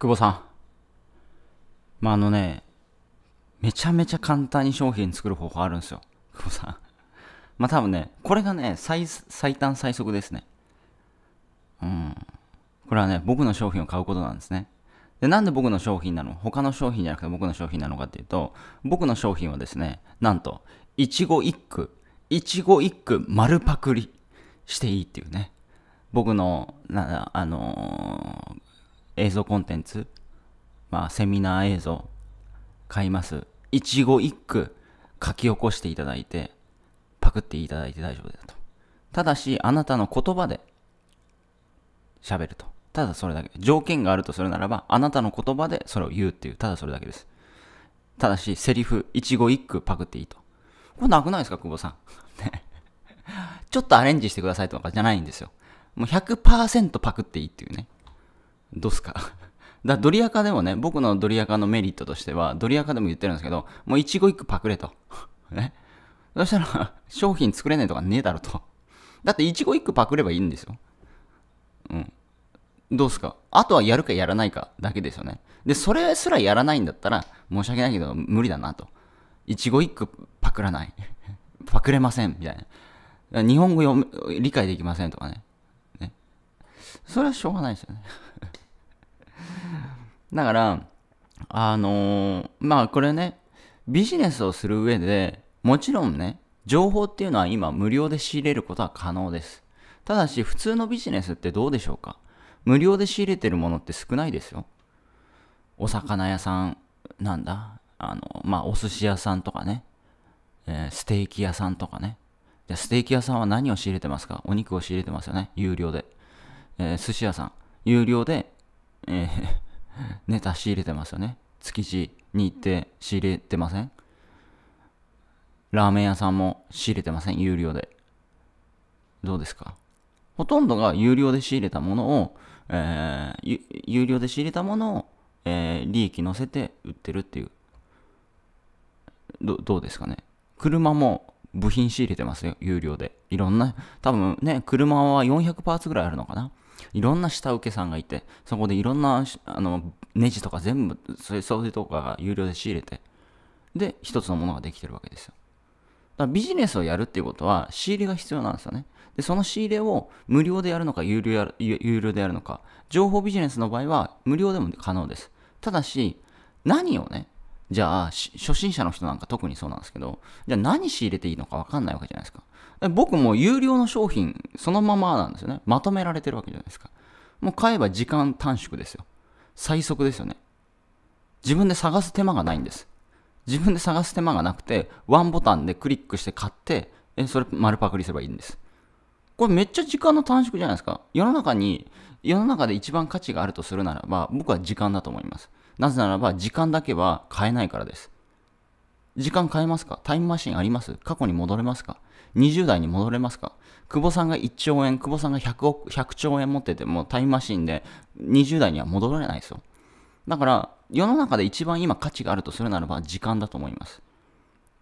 久保さん。まあ、あのね、めちゃめちゃ簡単に商品作る方法あるんですよ。久保さん。まあ、多分ね、これがね、最、最短最速ですね。うん。これはね、僕の商品を買うことなんですね。で、なんで僕の商品なの他の商品じゃなくて僕の商品なのかっていうと、僕の商品はですね、なんと、いちご一句、ちご一句丸パクリしていいっていうね。僕の、な、あのー映像コンテンツ、まあ、セミナー映像、買います。一語一句書き起こしていただいて、パクっていただいて大丈夫だと。ただし、あなたの言葉で喋ると。ただそれだけ。条件があるとするならば、あなたの言葉でそれを言うっていう、ただそれだけです。ただし、セリフ、一語一句パクっていいと。これなくないですか、久保さん。ねちょっとアレンジしてくださいとかじゃないんですよ。もう100%パクっていいっていうね。どうすか だドリアカでもね、僕のドリアカのメリットとしては、ドリアカでも言ってるんですけど、もう一ご一句パクれと。ね。そしたら、商品作れないとかねえだろと。だって一ご一句パクればいいんですよ。うん。どうすかあとはやるかやらないかだけですよね。で、それすらやらないんだったら、申し訳ないけど、無理だなと。一ご一句パクらない。パクれません、みたいな。日本語読理解できませんとかね。ね。それはしょうがないですよね。だから、あのー、まあこれね、ビジネスをする上で、もちろんね、情報っていうのは今無料で仕入れることは可能です。ただし、普通のビジネスってどうでしょうか無料で仕入れてるものって少ないですよ。お魚屋さん、なんだ、あの、まあ、お寿司屋さんとかね、えー、ステーキ屋さんとかね。じゃステーキ屋さんは何を仕入れてますかお肉を仕入れてますよね。有料で。えー、寿司屋さん、有料で、えーネタ仕入れてますよね。築地に行って仕入れてませんラーメン屋さんも仕入れてません有料で。どうですかほとんどが有料で仕入れたものを、えー、有料で仕入れたものを、えー、利益乗せて売ってるっていう。ど、どうですかね車も部品仕入れてますよ、有料で。いろんな、多分ね、車は400パーツぐらいあるのかないろんな下請けさんがいて、そこでいろんな、あの、ネジとか全部、そういう掃除とかが有料で仕入れて、で、一つのものができてるわけですよ。だからビジネスをやるっていうことは、仕入れが必要なんですよね。で、その仕入れを無料でやるのか、有料やる有料でやるのか、情報ビジネスの場合は、無料でも可能です。ただし、何をね、じゃあ、初心者の人なんか特にそうなんですけど、じゃあ何仕入れていいのか分かんないわけじゃないですか。僕も有料の商品そのままなんですよね。まとめられてるわけじゃないですか。もう買えば時間短縮ですよ。最速ですよね。自分で探す手間がないんです。自分で探す手間がなくて、ワンボタンでクリックして買って、えそれ丸パクリすればいいんです。これめっちゃ時間の短縮じゃないですか。世の中に、世の中で一番価値があるとするならば、僕は時間だと思います。なぜならば、時間だけは買えないからです。時間変えますかタイムマシンあります過去に戻れますか ?20 代に戻れますか久保さんが1兆円、久保さんが 100, 億100兆円持っててもタイムマシンで20代には戻れないですよ。だから世の中で一番今価値があるとするならば時間だと思います。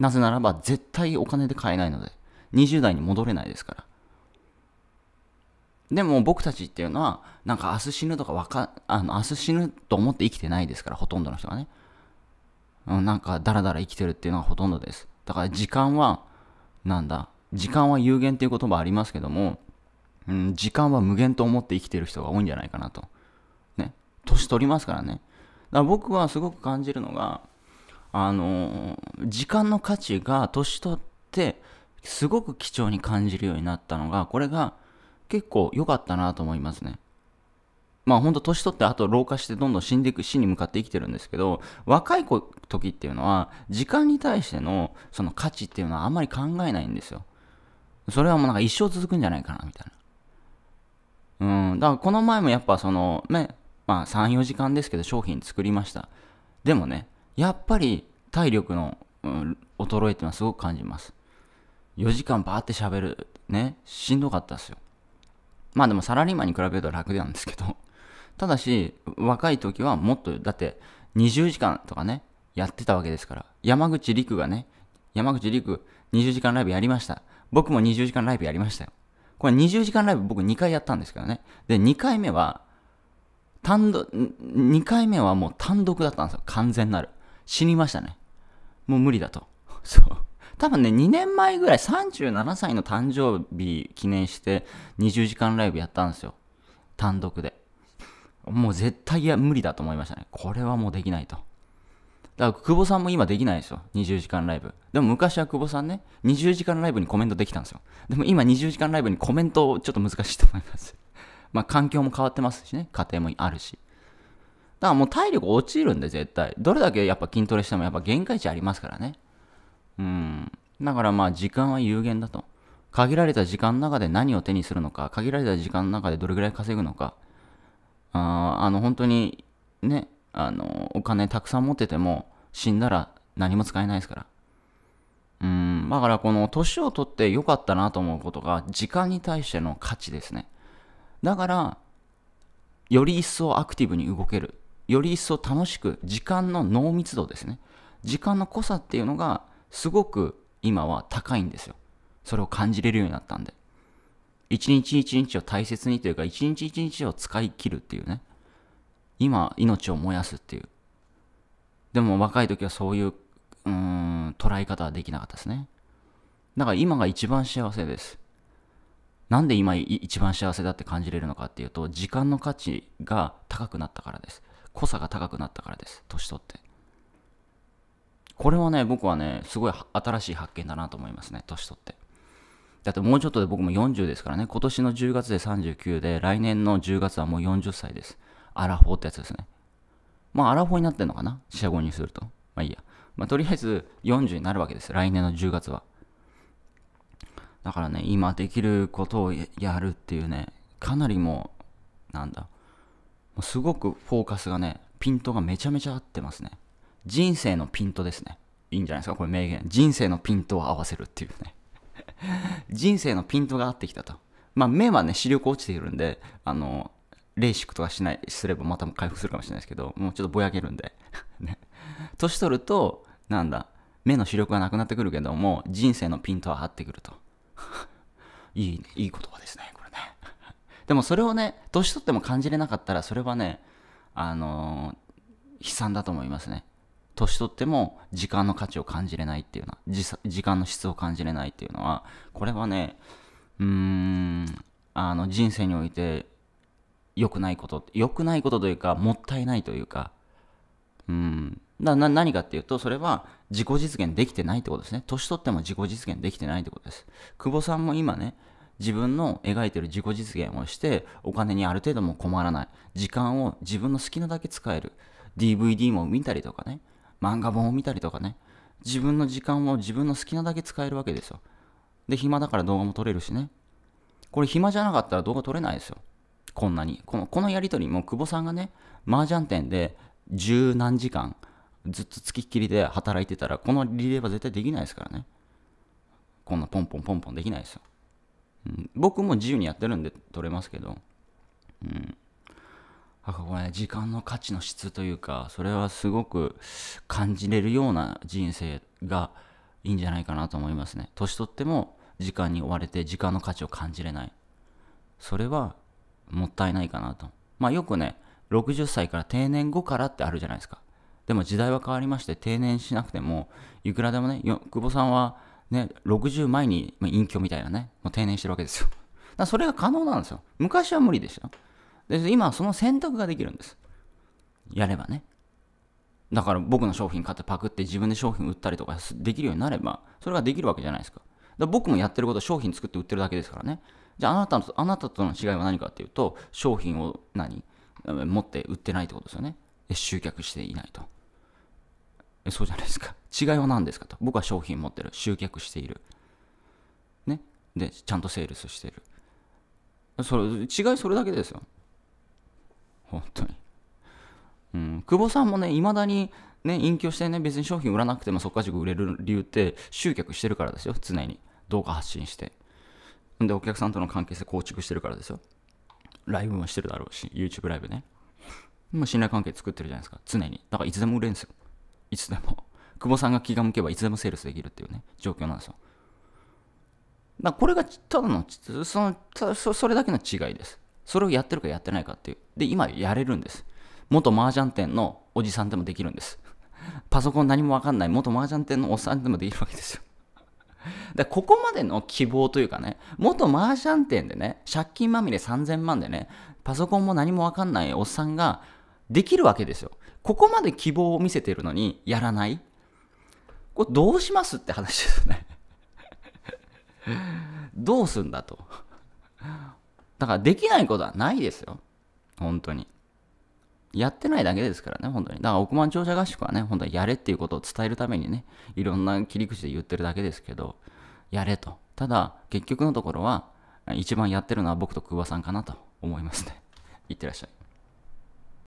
なぜならば絶対お金で買えないので20代に戻れないですから。でも僕たちっていうのはなんか明日死ぬとかわかあの明日死ぬと思って生きてないですからほとんどの人がね。なんかダラダラ生きてるっていうのがほとんどです。だから時間は、なんだ、時間は有限っていう言葉ありますけども、うん、時間は無限と思って生きてる人が多いんじゃないかなと。ね。年取りますからね。だから僕はすごく感じるのが、あのー、時間の価値が年取って、すごく貴重に感じるようになったのが、これが結構良かったなと思いますね。まあ本当年取ってあと老化してどんどん死んでいく死に向かって生きてるんですけど若い時っていうのは時間に対してのその価値っていうのはあんまり考えないんですよそれはもうなんか一生続くんじゃないかなみたいなうんだからこの前もやっぱそのねまあ34時間ですけど商品作りましたでもねやっぱり体力の、うん、衰えっていうのはすごく感じます4時間バーって喋るねしんどかったっすよまあでもサラリーマンに比べると楽なんですけどただし、若い時はもっと、だって20時間とかね、やってたわけですから。山口陸がね、山口陸20時間ライブやりました。僕も20時間ライブやりましたよ。これ20時間ライブ僕2回やったんですけどね。で、2回目は、単独、2回目はもう単独だったんですよ。完全なる。死にましたね。もう無理だと。そう。多分ね、2年前ぐらい37歳の誕生日記念して20時間ライブやったんですよ。単独で。もう絶対いや無理だと思いましたね。これはもうできないと。だから久保さんも今できないですよ。20時間ライブ。でも昔は久保さんね、20時間ライブにコメントできたんですよ。でも今20時間ライブにコメントちょっと難しいと思います。まあ環境も変わってますしね、家庭もあるし。だからもう体力落ちるんで絶対。どれだけやっぱ筋トレしてもやっぱ限界値ありますからね。うん。だからまあ時間は有限だと。限られた時間の中で何を手にするのか、限られた時間の中でどれぐらい稼ぐのか、ああの本当にねあのお金たくさん持ってても死んだら何も使えないですからうんだからこの年を取って良かったなと思うことが時間に対しての価値ですねだからより一層アクティブに動けるより一層楽しく時間の濃密度ですね時間の濃さっていうのがすごく今は高いんですよそれを感じれるようになったんで一日一日を大切にというか、一日一日を使い切るっていうね。今、命を燃やすっていう。でも若い時はそういう、うん、捉え方はできなかったですね。だから今が一番幸せです。なんで今一番幸せだって感じれるのかっていうと、時間の価値が高くなったからです。濃さが高くなったからです。年取って。これはね、僕はね、すごい新しい発見だなと思いますね。年取って。だってもうちょっとで僕も40ですからね、今年の10月で39で、来年の10月はもう40歳です。アラフォーってやつですね。まあ、アラフォーになってんのかな四捨五入すると。まあいいや。まあ、とりあえず40になるわけです。来年の10月は。だからね、今できることをやるっていうね、かなりもう、なんだ、もうすごくフォーカスがね、ピントがめちゃめちゃ合ってますね。人生のピントですね。いいんじゃないですか、これ名言。人生のピントを合わせるっていうね。人生のピントが合ってきたと。まあ、目はね、視力落ちているんで、あの、レーシックとかしない、すればまた回復するかもしれないですけど、もうちょっとぼやけるんで。ね。年取ると、なんだ、目の視力がなくなってくるけども、人生のピントは合ってくると。いい、ね、いい言葉ですね、これね。でもそれをね、年取っても感じれなかったら、それはね、あのー、悲惨だと思いますね。年取っても時間の価値を感じれないっていうのは時間の質を感じれないっていうのはこれはねうーんあの人生において良くないこと良くないことというかもったいないというかうんな何かっていうとそれは自己実現できてないってことですね年取っても自己実現できてないってことです久保さんも今ね自分の描いてる自己実現をしてお金にある程度も困らない時間を自分の好きなだけ使える DVD も見たりとかね漫画本を見たりとかね、自分の時間を自分の好きなだけ使えるわけですよ。で、暇だから動画も撮れるしね。これ暇じゃなかったら動画撮れないですよ。こんなに。このこのやりとりも、久保さんがね、麻雀店で十何時間、ずっとつきっきりで働いてたら、このリレーは絶対できないですからね。こんなポンポンポンポンできないですよ。うん、僕も自由にやってるんで撮れますけど。うんなんかこれ、ね、時間の価値の質というか、それはすごく感じれるような人生がいいんじゃないかなと思いますね。年取っても時間に追われて時間の価値を感じれない。それはもったいないかなと。まあよくね、60歳から定年後からってあるじゃないですか。でも時代は変わりまして定年しなくてもいくらでもね、久保さんはね、60前に隠居みたいなね、もう定年してるわけですよ。だそれが可能なんですよ。昔は無理でしたよ。で今はその選択ができるんです。やればね。だから僕の商品買ってパクって自分で商品売ったりとかできるようになれば、それができるわけじゃないですか。だ僕もやってることは商品作って売ってるだけですからね。じゃああなたと、あなたとの違いは何かっていうと、商品を何持って売ってないってことですよね。集客していないと。え、そうじゃないですか。違いは何ですかと。僕は商品持ってる。集客している。ね。で、ちゃんとセールスしてる。それ、違いそれだけですよ。本当に。うん、久保さんもね、いまだに、ね、隠居してね、別に商品売らなくてもそっか塾売れる理由って、集客してるからですよ、常に。動画発信して。んで、お客さんとの関係性構築してるからですよ。ライブもしてるだろうし、YouTube ライブね。もう信頼関係作ってるじゃないですか、常に。だからいつでも売れるんですよ。いつでも。久保さんが気が向けばいつでもセールスできるっていうね、状況なんですよ。だこれがただの、そのたそれだけの違いです。それをやってるかやってないかっていう。で、今やれるんです。元麻雀店のおじさんでもできるんです。パソコン何もわかんない元麻雀店のおっさんでもできるわけですよ。ここまでの希望というかね、元麻雀店でね、借金まみれ3000万でね、パソコンも何もわかんないおっさんができるわけですよ。ここまで希望を見せてるのにやらないこれどうしますって話ですね どうすんだとだからできないことはないですよ。本当に。やってないだけですからね、本当に。だから億万長者合宿はね、本当にやれっていうことを伝えるためにね、いろんな切り口で言ってるだけですけど、やれと。ただ、結局のところは、一番やってるのは僕と久保さんかなと思いますね。いってらっしゃい。